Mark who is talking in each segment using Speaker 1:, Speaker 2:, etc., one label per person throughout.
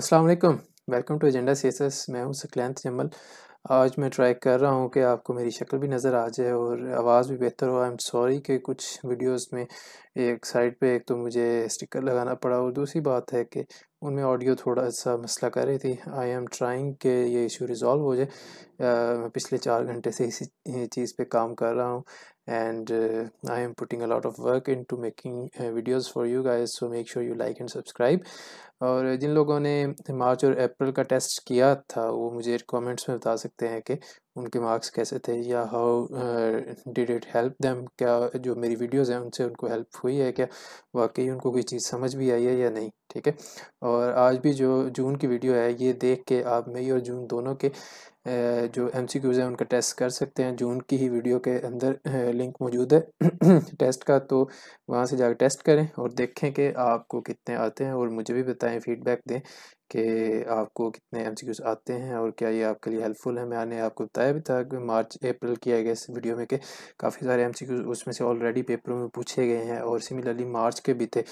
Speaker 1: अस्सलाम वालेकुम welcome to agenda S मैं हूं सकलैंत जमल आज मैं ट्राई कर रहा हूं कि आपको मेरी शक्ल भी नज़र आ जाए और आवाज़ भी बेहतर हो आई एम सॉरी कि कुछ वीडियोस में एक साइड पे एक तो मुझे स्टिकर लगाना पड़ा और दूसरी बात है कि उनमें ऑडियो थोड़ा सा मसला कर रही थी आई एम ट्राइंग के ये इशू रिजॉल्व हो जाए मैं पिछले चार घंटे से इसी चीज़ पे काम कर रहा हूँ and I am putting a lot of work into making videos for videos for you guys so make sure you like और जिन लोगों ने मार्च और अप्रैल का टेस्ट किया था वो मुझे कमेंट्स में बता सकते हैं कि उनके मार्क्स कैसे थे या how did it help them क्या जो मेरी वीडियोस हैं उनसे उनको हेल्प हुई है क्या वाकई उनको कोई चीज़ समझ भी आई है या नहीं ठीक है और आज भी जो जून की वीडियो है ये देख के आप मई और जून दोनों के जो एम सी क्यूज़ हैं उनका टेस्ट कर सकते हैं जून की ही वीडियो के अंदर लिंक मौजूद है टेस्ट का तो वहाँ से जाकर टेस्ट करें और देखें कि आपको कितने आते हैं और मुझे भी बताएं चाहे फीडबैक दें कि आपको कितने एम आते हैं और क्या ये आपके लिए हेल्पफुल है मैंने आपको बताया भी था कि मार्च अप्रैल की आई गेस वीडियो में कि काफ़ी सारे एम उसमें से ऑलरेडी पेपरों में पूछे गए हैं और सिमिलरली मार्च के भी थे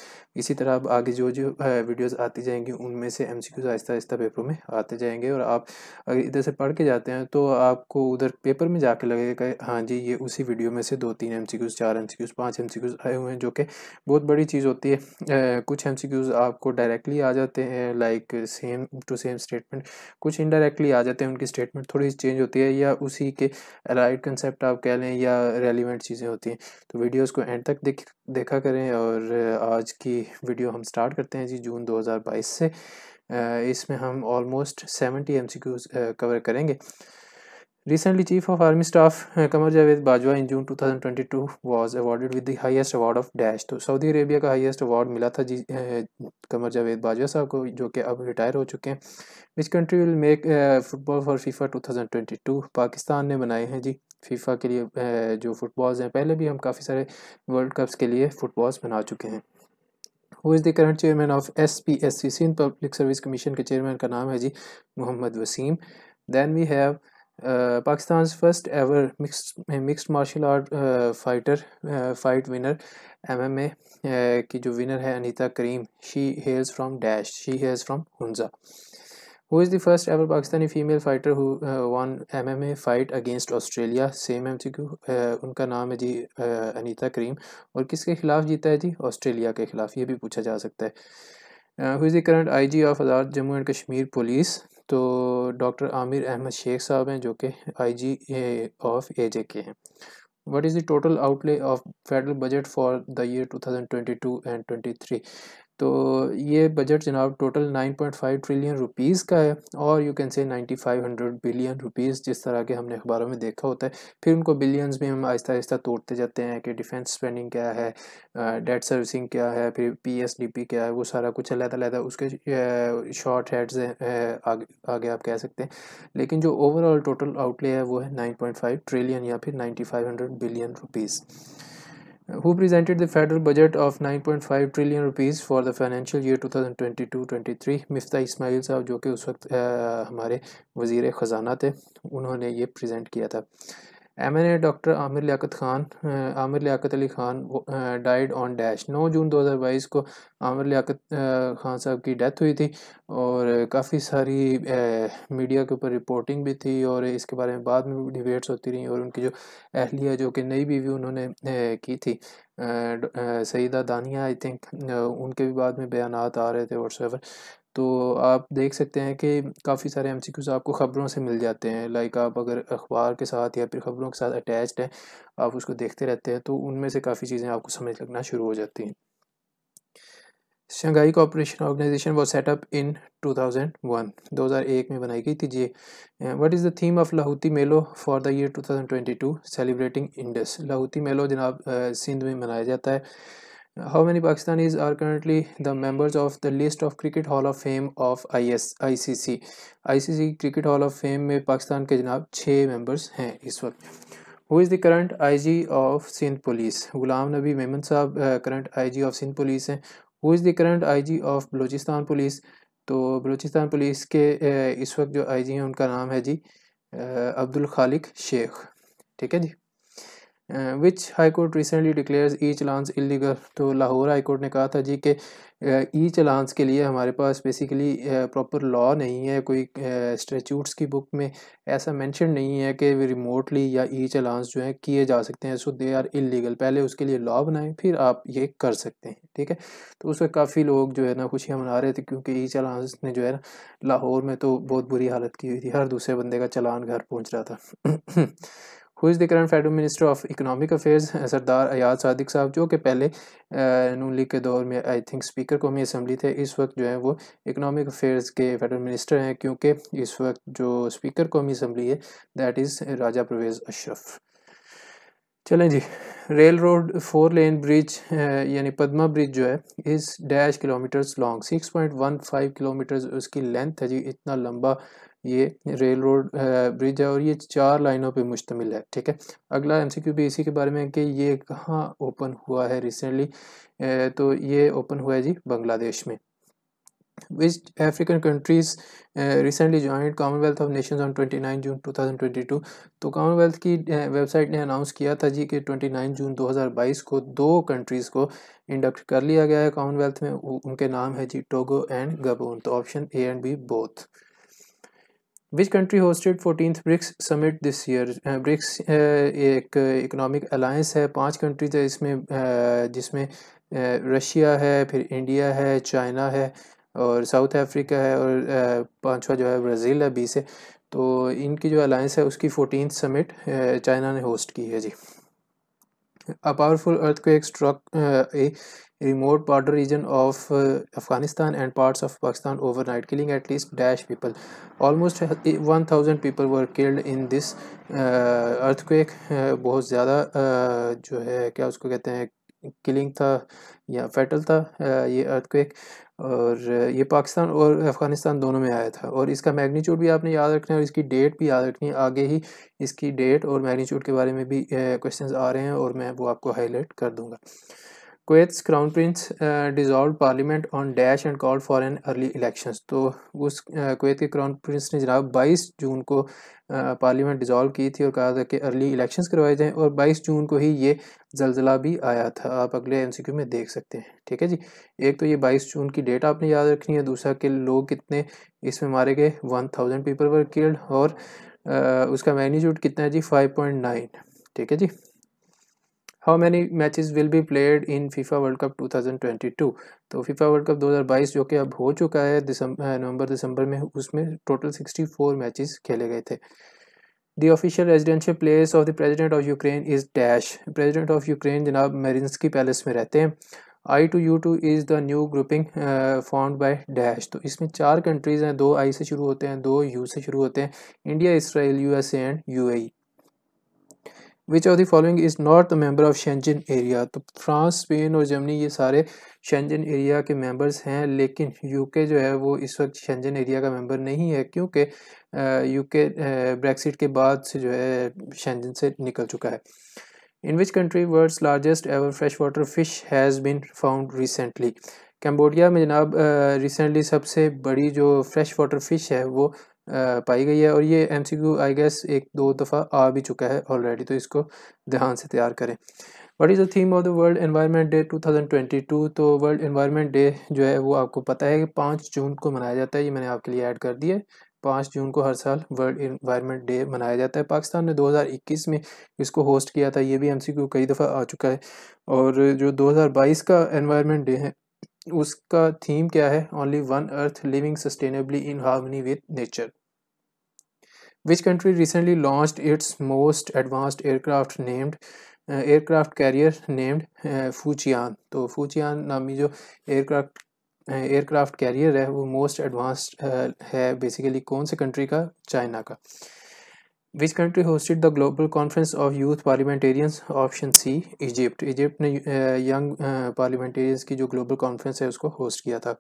Speaker 1: इसी तरह अब आगे जो जो वीडियोज़ आती जाएंगी उनमें से एम सी आहिस्ता आहिस्ता पेपरों में आते जाएंगे और आप अगर इधर से पढ़ के जाते हैं तो आपको उधर पेपर में जा लगेगा हाँ जी ये उसी वीडियो में से दो तीन एम सी क्यूज़ चार एम सी क्यूज़ पाँच एम सी क्यूज़ आए हुए हैं जो कि बहुत बड़ी चीज़ होती है कुछ एम सी क्यूज़ आपको डायरेक्टली आ जाते हैं like same to same statement कुछ इनडायरेक्टली आ जाते हैं उनकी स्टेटमेंट थोड़ी चेंज होती है या उसी के राइट कंसेप्ट आप कह लें या रेलिवेंट चीज़ें होती हैं तो वीडियोज़ को एंड तक देख देखा करें और आज की वीडियो हम स्टार्ट करते हैं जी जून 2022 से इसमें हम ऑलमोस्ट सी एमसीक्यूज कवर करेंगे Recently, Chief of Army Staff Kamar Javed Bajwa in June 2022 was awarded with the highest award of Dash. तो Saudi Arabia का highest award मिला था जी कमर जावेद बाजवा साहब को जो कि अब retire हो चुके हैं Which country will make uh, football for FIFA 2022 Pakistan ने बनाए हैं जी FIFA के लिए uh, जो फुटबॉल्स हैं पहले भी हम काफ़ी सारे World Cups के लिए फुटबॉल्स बना चुके हैं who is the current chairman of S P S C C public service commission के चेयरमैन का नाम है जी Mohammad Waseem then we have Pakistan first ever mix mixed martial art fighter fight winner M M A की जो विनर है Anita Karim she hails from dash she hails from Hunza who is the first ever Pakistani female fighter who won a fight against Australia same M C Q उनका नाम है जी Anita uh, करीम और किसके खिलाफ जीता है जी ऑस्ट्रेलिया के खिलाफ ये भी पूछा जा सकता है who is the current I G of Azad Jammu and Kashmir police तो डॉक्टर आमिर अहमद शेख साहब हैं जो कि आई G of A J K हैं what is the total outlay of federal budget for the year 2022 and 23 तो ये बजट जनाब टोटल 9.5 ट्रिलियन रुपीज़ का है और you can say 9500 billion rupees जिस तरह के हमने अखबारों में देखा होता है फिर उनको बिलियंस में हम आहिस्ता आहिस्ता तोड़ते जाते हैं कि डिफेंस स्पेंडिंग क्या है डेट सर्विसिंग क्या है फिर पी क्या है वो सारा कुछ अलग अलग उसके शॉर्ट हेड्स हैं आगे आप कह सकते हैं लेकिन जो ओवरऑल टोटल आउटले है वो है नाइन ट्रिलियन या फिर ninety billion rupees who presented the federal budget of 9.5 trillion rupees for the financial year 2022-23 Miftah Ismail साहब जो कि उस वक्त आ, हमारे वज़ी ख़जाना थे उन्होंने ये प्रेजेंट किया था M N A doctor Aamir Liaquat Khan Aamir Liaquat Ali Khan died on dash 9 June 2022 को आमिर लियाकत खान साहब की डेथ हुई थी और काफ़ी सारी मीडिया uh, के ऊपर रिपोर्टिंग भी थी और इसके बारे में बाद में डिबेट्स होती रहीं और उनकी जो अहलिया जो कि नई बीवी उन्होंने uh, की थी uh, सईदा दानिया आई थिंक उनके भी बाद में बयान आ रहे थे वट्सएवर तो आप देख सकते हैं कि काफ़ी सारे एम आपको ख़बरों से मिल जाते हैं लाइक आप अगर अखबार के साथ या फिर ख़बरों के साथ अटैच्ड हैं आप उसको देखते रहते हैं तो उनमें से काफ़ी चीज़ें आपको समझ लगना शुरू हो जाती हैं Shanghai cooperation organization was set up in 2001 2001 में बनाई गई थी जी what is the theme of Lahooti Melo for the year 2022 celebrating Indus Lahooti Melo जनाब uh, सिंध में मनाया जाता है how many Pakistanis are How many Pakistanis the list of cricket hall of fame of I S I C C I C C cricket hall of fame में पाकिस्तान के जनाब छः members हैं इस वक्त who is the current G of Sindh police Ghulam Nabi Memon साहब current I G of Sindh police हैं who is the current G of Balochistan police तो बलोचिस्तान पुलिस के इस वक्त जो आई जी हैं उनका नाम है जी अब्दुल खालिक शेख ठीक है जी which high court recently declares e challans illegal तो लाहौर हाई कोर्ट ने कहा था जी कि ई चलानस के लिए हमारे पास बेसिकली प्रॉपर लॉ नहीं है कोई स्टेचूट्स की बुक में ऐसा मैंशन नहीं है कि रिमोटली या ई चलान्स जो है किए जा सकते हैं सो दे आर इलीगल पहले उसके लिए लॉ बनाएं फिर आप ये कर सकते हैं ठीक है तो उस पर काफ़ी लोग जो है ना खुशियाँ मना रहे थे क्योंकि ई चलान्स ने जो है ना लाहौर में तो बहुत बुरी हालत की हुई थी हर दूसरे बंदे का चलान घर पहुँच रहा था who is the current federal minister of economic affairs Sardar Ayaz Sadiq साहब जो कि पहले नून लीग के दौर में आई थिंक स्पीकर कौमी असम्बली थे इस वक्त जो है वो इकोनॉमिक अफेयर्स के फेडरल मिनिस्टर हैं क्योंकि इस वक्त जो स्पीकर कौमी असम्बली है दैट इज़ राजा परवेज़ अशरफ चलें जी rail road four lane bridge यानी पदमा ब्रिज जो है इस dash kilometres long six point one five kilometers उसकी लेंथ है जी इतना लंबा ये रेल रोड ब्रिज है और ये चार लाइनों पे मुश्तमिल है ठीक है अगला एमसीक्यू भी इसी के बारे में कि ये कहाँ ओपन हुआ है रिसेंटली तो ये ओपन हुआ है जी बांग्लादेश में which African countries uh, recently joined Commonwealth of June to 29 twenty 2022 तो कामनवेल्थ की वेबसाइट ने अनाउंस किया था जी कि 29 जून 2022 को दो कंट्रीज़ को इंडक्ट कर लिया गया है कॉमनवेल्थ में उनके नाम है जी टोगो एंड गबोन तो option A and B both Which country hosted fourteen BRICS summit this year BRICS एक इकनॉमिक अलायंस है पाँच कंट्रीज है इसमें uh, जिसमें रशिया uh, है फिर इंडिया है चाइना है और साउथ अफ्रीका है और uh, पाँचवा जो है ब्राज़ील है बीस है तो इनकी जो अलायंस है उसकी फोर्टीन समिट चाइना ने होस्ट की है जी अ पावरफुल अर्थ को एक struck a remote border region of uh, Afghanistan and parts of Pakistan overnight, killing at least dash people. Almost 1,000 uh, people were killed in this uh, earthquake. Uh, बहुत ज़्यादा uh, जो है क्या उसको कहते हैं किलिंग था या फैटल था uh, ये अर्थक्वेक और uh, ये पाकिस्तान और अफ़गानिस्तान दोनों में आया था और इसका मैग्नीट्यूड भी आपने याद रखना है और इसकी डेट भी याद रखनी है आगे ही इसकी डेट और मैग्नीट्यूड के बारे में भी क्वेश्चंस आ रहे हैं और मैं वो आपको हाईलाइट कर दूंगा कोत्स crown prince dissolve parliament on dash and call for an early election तो उस कोत uh, के क्राउन प्रिंस ने जनाब 22 जून को पार्लियामेंट uh, डिजॉल्व की थी और कहा था कि अर्ली इलेक्शंस करवाए जाएं और 22 जून को ही ये जलजिला भी आया था आप अगले क्यू में देख सकते हैं ठीक है जी एक तो ये 22 जून की डेट आपने याद रखनी है दूसरा कि लोग कितने इसमें मारे गए थाउजेंड पीपल वर किल्ड और uh, उसका मैग्नीट्यूड कितना है जी नाइन ठीक है जी how many matches will be played in FIFA World Cup 2022 तो फीफा वर्ल्ड कप 2022 जो कि अब हो चुका है दिसंबर नवंबर दिसंबर में उसमें टोटल 64 मैचेस खेले गए थे the official residential place of the president of Ukraine is dash president of Ukraine जनाब मेरिंसकी पैलेस में रहते हैं I two U two is the new grouping form by dash तो इसमें चार कंट्रीज़ हैं दो आई से शुरू होते हैं दो यू से शुरू होते हैं India Israel U A and U A which of the following is not the member of Schengen area तो फ्रांस स्पेन और जर्मनी ये सारे शेंजन एरिया के मेंबर्स हैं लेकिन यूके जो है वो इस वक्त शेंजन एरिया का मेंबर नहीं है क्योंकि यूके ब्रेक्सिट के बाद से जो है शेंजन से निकल चुका है in which country world's largest ever fresh water fish has been found recently Cambodia में जनाब रिसेंटली सबसे बड़ी जो फ्रेश वाटर फ़िश है वो पाई गई है और ये M C Q I guess एक दो दफ़ा आ भी चुका है ऑलरेडी तो इसको ध्यान से तैयार करें what is the theme of the world environment day 2022 तो वर्ल्ड एनवायरनमेंट डे जो है वो आपको पता है कि पाँच जून को मनाया जाता है ये मैंने आपके लिए ऐड कर दिया है पाँच जून को हर साल वर्ल्ड एनवायरनमेंट डे मनाया जाता है पाकिस्तान ने 2021 में इसको होस्ट किया था ये भी एमसीक्यू कई दफ़ा आ चुका है और जो 2022 का इन्वायरमेंट डे है उसका थीम क्या है only one earth living sustainably in harmony with nature which country recently launched its most advanced aircraft named aircraft carrier named Fujian तो फूचियान नामी जो एयरक्राफ्ट एयरक्राफ्ट कैरियर है वो मोस्ट एडवांस्ड uh, है बेसिकली कौन से कंट्री का China का which country hosted the global conference of youth parliamentarians option C Egypt Egypt ने यंग uh, पार्लियामेंटेरियंस uh, की जो ग्लोबल कॉन्फ्रेंस है उसको होस्ट किया था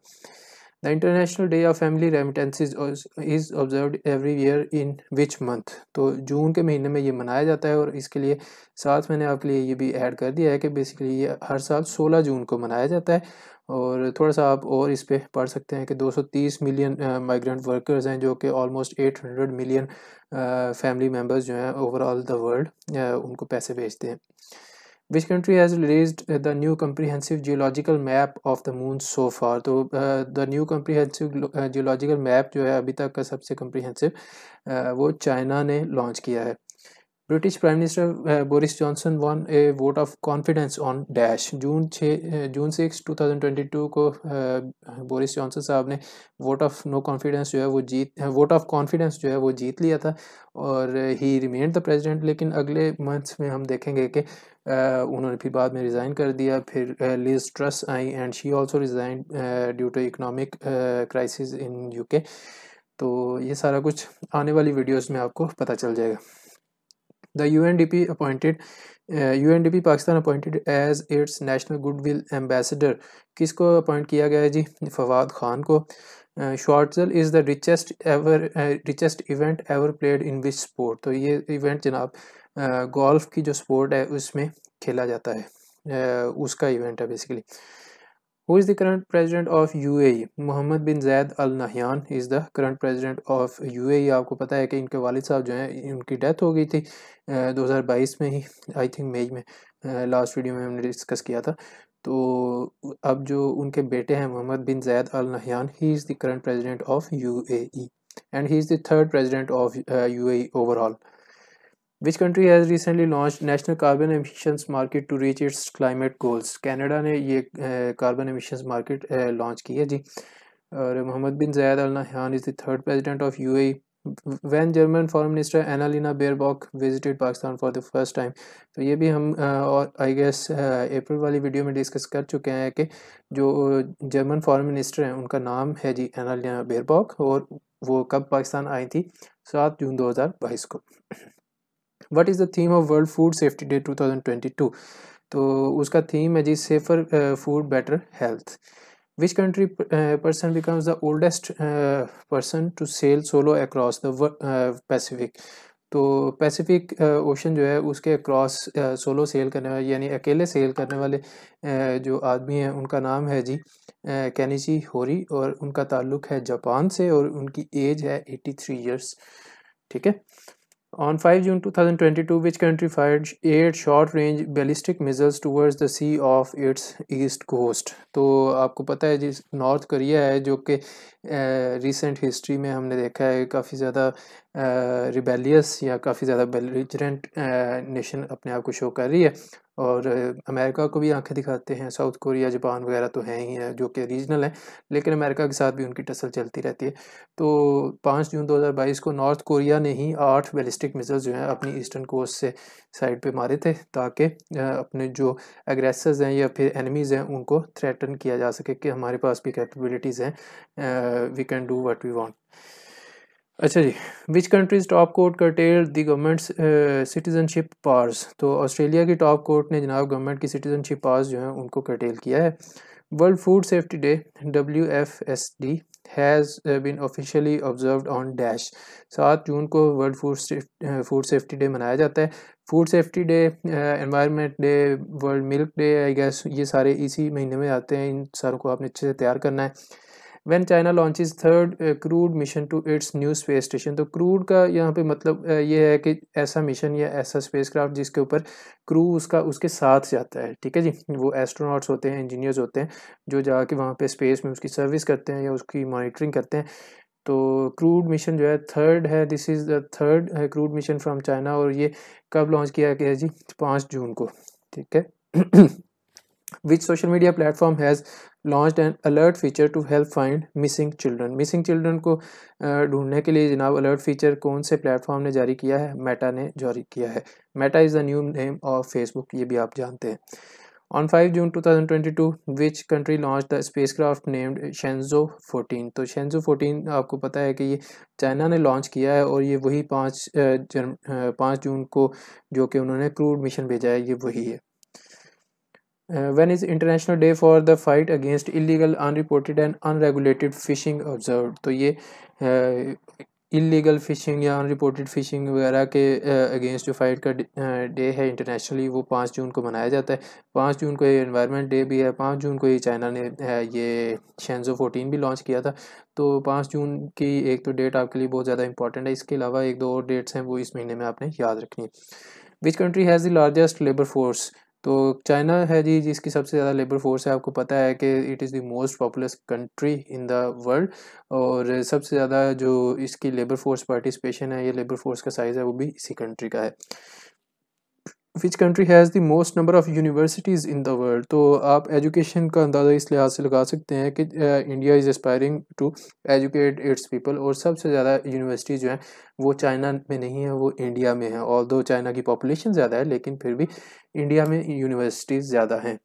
Speaker 1: The International Day of Family Remittances is observed every year in which month? तो जून के महीने में ये मनाया जाता है और इसके लिए साथ मैंने आपके लिए ये भी ऐड कर दिया है कि बेसिकली ये हर साल 16 जून को मनाया जाता है और थोड़ा सा आप और इस पर पढ़ सकते हैं कि 230 मिलियन माइग्रेंट वर्कर्स हैं जो कि ऑलमोस्ट 800 मिलियन फैमिली मेम्बर्स जो हैं ओवरऑल द वर्ल्ड उनको पैसे भेजते हैं which country has released the new comprehensive geological map of the moon so far तो the new comprehensive geological map जो है अभी तक का सबसे कम्प्रीहेंसिव uh, वो चाइना ने लॉन्च किया है British prime minister Boris Johnson won a vote of confidence on dash June छः June six two thousand twenty two को बोरिस uh, जॉनसन साहब ने वोट ऑफ नो कॉन्फिडेंस जो है वो जीत वोट ऑफ कॉन्फिडेंस जो है वो जीत लिया था और ही रिमेन द प्रेजिडेंट लेकिन अगले मंथ्स में हम देखेंगे कि uh, उन्होंने फिर बाद में रिज़ाइन कर दिया फिर लिज uh, ट्रस आई and she also resign due to economic crisis in के तो ये सारा कुछ आने वाली वीडियोज़ में आपको पता चल जाएगा the U U N D P appointed N D P Pakistan UNDP as its as good will ambassador किस को अपॉइंट किया गया है जी फवाद खान को शॉर्टजल is the richest ever richest event ever played in which sport तो ये इवेंट जनाब गोल्फ uh, की जो स्पोर्ट है उसमें खेला जाता है uh, उसका इवेंट है basically Who is the current president of UAE? Mohammed bin Zayed Al Nahyan is the current president of UAE. आपको पता है कि इनके वालिद साहब जो हैं उनकी डेथ हो गई थी दो हज़ार बाईस में ही आई थिंक मई में लास्ट वीडियो में हमने डिस्कस किया था तो अब जो उनके बेटे हैं Mohammed bin Zayed Al Nahyan he is the current president of U and he is the third president of U overall which country has recently launch national carbon emissions market to reach its climate goals Canada ने ये carbon emissions market launch की है जी और Mohammad bin Zayed Al Nahyan is the third president of U A when German foreign minister Annalena Baerbock visited Pakistan for the first time तो ये भी हम और आई गेस अप्रैल वाली वीडियो में डिस्कस कर चुके हैं कि जो जर्मन फॉरन मिनिस्टर हैं उनका नाम है जी एनालिना बेरबॉक और वो कब पाकिस्तान आई थी सात जून दो हज़ार बाईस को what is the theme of world food safety day 2022 तो उसका थीम है जी safer food better health which country person becomes the oldest person to sail solo across the Pacific तो पैसिफिक ओशन uh, जो है उसके अक्रॉस सोलो सेल करने वाले यानी अकेले सेल करने वाले uh, जो आदमी हैं उनका नाम है जी कैनिची uh, होरी और उनका ताल्लुक है जापान से और उनकी एज है 83 थ्री ईयर्स ठीक है On 5 June 2022, which country fired eight short-range ballistic missiles towards the sea of its east coast? तो आपको पता है जिस नॉर्थ कोरिया है जो कि रिसेंट हिस्ट्री में हमने देखा है काफ़ी ज़्यादा रिबेलियस या काफ़ी ज़्यादा बेलिजरेंट नेशन अपने आप को शो कर रही है और अमेरिका को भी आंखें दिखाते हैं साउथ कोरिया जापान वगैरह तो हैं ही हैं जो कि रीजनल हैं लेकिन अमेरिका के साथ भी उनकी टसल चलती रहती है तो पाँच जून 2022 को नॉर्थ कोरिया ने ही आठ बैलिस्टिक मिसाइल जो हैं अपनी ईस्टर्न कोस्ट से साइड पे मारे थे ताकि अपने जो एग्रेसर्स हैं या फिर एनिमीज़ हैं उनको थ्रेटन किया जा सके कि हमारे पास भी कैपेबिलिटीज़ हैं we can do what we want अच्छा जी which countries top court curtail the government citizenship powers तो ऑस्ट्रेलिया की टॉप कोर्ट ने जनाब गवर्नमेंट की सिटीजनशिप पार्स जो है उनको कर्टेल किया है world food safety day W F S D has been officially observe on dash सात जून को world food food safety day मनाया जाता है food safety day environment day world milk day I guess ये सारे इसी महीने में आते हैं इन सारों को आपने अच्छे से तैयार करना है when China launches third crewed mission to its new space station तो क्रूड का यहाँ पे मतलब uh, ये है कि ऐसा मिशन या ऐसा स्पेसक्राफ्ट जिसके ऊपर क्रू उसका उसके साथ जाता है ठीक है जी वो एस्ट्रोनॉट्स होते हैं इंजीनियर्स होते हैं जो जाके वहाँ पे स्पेस में उसकी सर्विस करते हैं या उसकी मॉनिटरिंग करते हैं तो क्रूड मिशन जो है थर्ड है this is the third crewed mission from China और ये कब लॉन्च किया गया जी पाँच जून को ठीक है which social media platform has launch and alert feature to help find missing children missing children को ढूंढने के लिए जनाब अलर्ट फीचर कौन से प्लेटफॉर्म ने जारी किया है मेटा ने जारी किया है Meta is the new name of Facebook ये भी आप जानते हैं on five June two thousand twenty two which country launch the spacecraft named Shenzhou fourteen तो शेंजो फोर्टीन आपको पता है कि ये चाइना ने लॉन्च किया है और ये वही पाँच जन पाँच जून को जो कि उन्होंने क्रूड मिशन भेजा है ये वही है Uh, when is international day for the fight against illegal unreported and unregulated fishing observe तो ये इलीगल uh, फिशिंग या अनरिपोर्टेड फिशिंग वगैरह के अगेंस्ट uh, जो फाइट का डे uh, है इंटरनेशनली वो पाँच जून को मनाया जाता है पाँच जून को ये इन्वायरमेंट डे भी है पाँच जून को ये चाइना ने ये शेंजो फोर्टीन भी लॉन्च किया था तो पाँच जून की एक तो डेट आपके लिए बहुत ज़्यादा इंपॉर्टेंट है इसके अलावा एक दो और डेट्स हैं वो इस महीने में आपने याद रखनी है which country has the largest labour force तो चाइना है जी जिसकी सबसे ज़्यादा लेबर फोर्स है आपको पता है कि it is the most populous country in the world और सबसे ज़्यादा जो इसकी लेबर फोर्स पार्टिसिपेशन है या लेबर फोर्स का साइज़ है वो भी इसी कंट्री का है which country has the most number of universities in the world तो आप एजुकेशन का अंदाज़ा इस लिहाज से लगा सकते हैं कि India is aspiring to educate its people और सबसे ज़्यादा यूनिवर्सिटी जो हैं वो चाइना में नहीं है वो इंडिया में है ऑल दो चाइना की पॉपुलेशन ज़्यादा है लेकिन फिर भी इंडिया में यूनिवर्सिटीज़ ज़्यादा हैं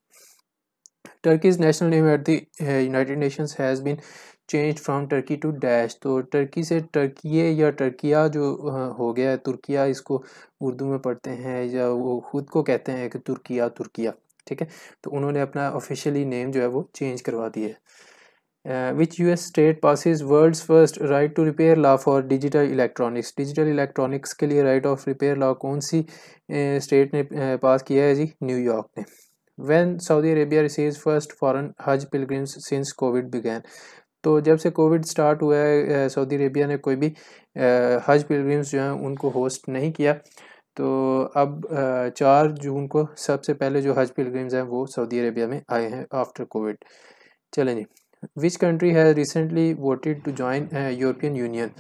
Speaker 1: Turkey's national name at the nation uh, has Nations change from Turkey to dash तो टर्की से टर्किए या टर्किया जो हो गया है तुर्किया इसको उर्दू में पढ़ते हैं या वो खुद को कहते हैं कि तुर्किया तुर्किया ठीक है तो उन्होंने अपना ऑफिशियली नेम जो है वो चेंज करवा दिया है which U S state passes world first right to repair law for digital electronics digital electronics के लिए राइट ऑफ रिपेयर लॉ कौन सी स्टेट ने पास किया है जी न्यूयॉर्क ने van Saudi Arabia receives first फॉरन हज pilgrims सिंस कोविड बिगैन तो जब से कोविड स्टार्ट हुआ है सऊदी अरेबिया ने कोई भी हज पिलग्रीम्स जो हैं उनको होस्ट नहीं किया तो अब चार जून को सबसे पहले जो हज पिलग्रीम्स हैं वो सऊदी अरेबिया में आए हैं आफ्टर कोविड चलें जी which country has recently voted to join European Union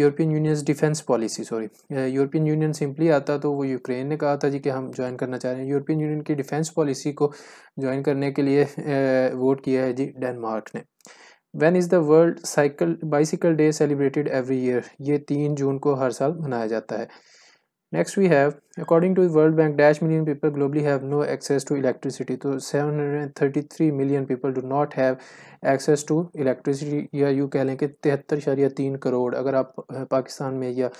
Speaker 1: European Union defence policy sorry European Union simply आता तो वो यूक्रेन ने कहा था जी कि हम ज्वाइन करना चाह रहे हैं यूरोपियन यूनियन की डिफेंस पॉलिसी को ज्वाइन करने के लिए वोट किया है जी डेनमार्क ने when is the world cycle bicycle day celebrated every year ये तीन जून को हर साल मनाया जाता है next we have according to world bank dash million people globally have no access to electricity तो seven hundred thirty three million people do not have access to electricity या यूँ कह लें कि तिहत्तर शरिया तीन करोड़ अगर आप पाकिस्तान में या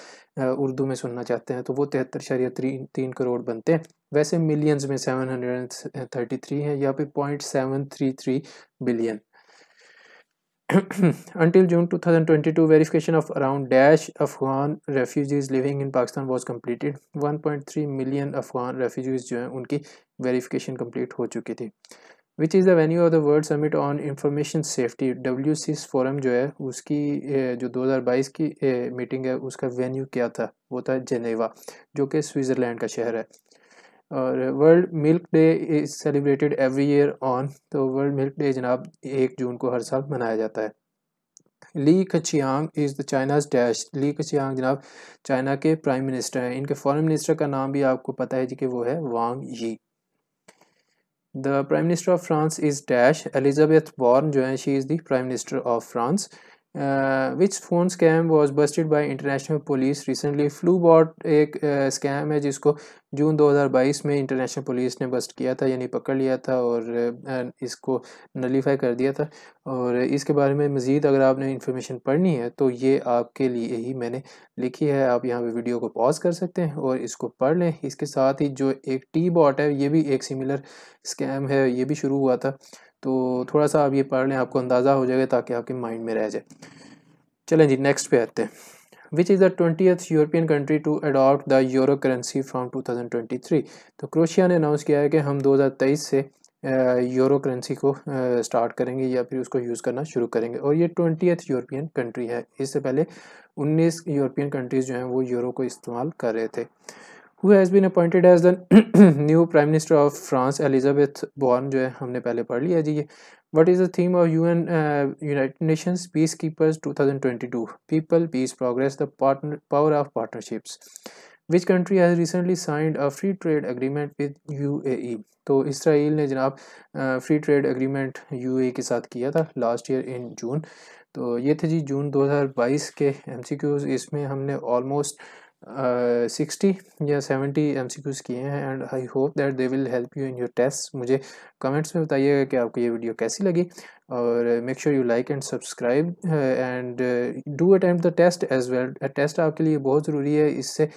Speaker 1: उर्दू में सुनना चाहते हैं तो वो तिहत्तर शरिया तीन करोड़ बनते हैं वैसे मिलियंस में सेवन हंड्रेड थर्टी थ्री हैं या फिर point seven three three billion until June 2022, verification of around dash Afghan refugees living in Pakistan was completed. 1.3 million Afghan refugees jo hain unki verification complete ho chuki thi which is the venue of the World Summit on Information Safety wcs forum jo hai uski jo 2022 ki meeting hai uska venue kya tha wo tha geneva jo कि switzerland ka shehar hai और world milk day is celebrated every year on तो world milk day जनाब एक June को हर साल मनाया जाता है Li Keqiang is the China's dash Li Keqiang जनाब चाइना के प्राइम मिनिस्टर हैं इनके फॉरेन मिनिस्टर का नाम भी आपको पता है जी कि वो है Wang Yi the prime minister of France is dash Elisabeth Borne जो है she is the prime minister of France Uh, which phone scam was busted by international police recently FluBot एक स्कैम uh, है जिसको जून 2022 में international police ने bast किया था यानी पकड़ लिया था और uh, इसको नलीफाई कर दिया था और इसके बारे में मज़ीद अगर आपने इन्फॉर्मेशन पढ़नी है तो ये आपके लिए ही मैंने लिखी है आप यहाँ पर वीडियो को पॉज कर सकते हैं और इसको पढ़ लें इसके साथ ही जो एक टी बॉट है ये भी एक सिमिलर स्कैम है ये भी शुरू हुआ था तो थोड़ा सा आप ये पढ़ लें आपको अंदाज़ा हो जाएगा ताकि आपके माइंड में रह जाए चलें जी नेक्स्ट पे आते हैं which is the twenty European country to adopt the euro currency from two तो क्रोशिया ने अनाउंस किया है कि हम दो से यूरो करेंसी को स्टार्ट करेंगे या फिर उसको यूज़ करना शुरू करेंगे और ये ट्वेंटी यूरोपियन कंट्री है इससे पहले 19 यूरोपियन कंट्रीज़ जो हैं वो यूरो को इस्तेमाल कर रहे थे who has been appointed as the new prime minister of france elizabeth born jo hai humne pehle pad liya ji what is the theme of un uh, united nations peacekeepers 2022 people peace progress the partner, power of partnerships which country has recently signed a free trade agreement with uae तो Israel ने जनाब free trade agreement UAE के साथ किया था last year in जून तो ये थे जी जून 2022 के एमसीक्यूज इसमें हमने ऑलमोस्ट सिक्सटी uh, या सेवेंटी एम सी क्यूज़ किए हैं and I hope that they will help you in your test मुझे कमेंट्स में बताइएगा कि आपको ये वीडियो कैसी लगी और make sure you like and subscribe and do attempt the test as well test आपके लिए बहुत ज़रूरी है इससे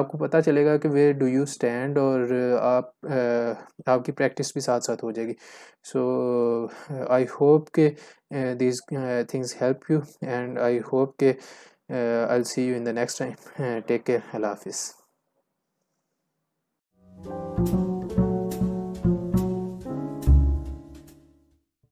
Speaker 1: आपको पता चलेगा कि वे डू यू स्टैंड और uh, आप uh, आपकी प्रैक्टिस भी साथ साथ हो जाएगी सो आई होप के these things help you and I hope के uh, i'll see you in the next time take care allah hafiz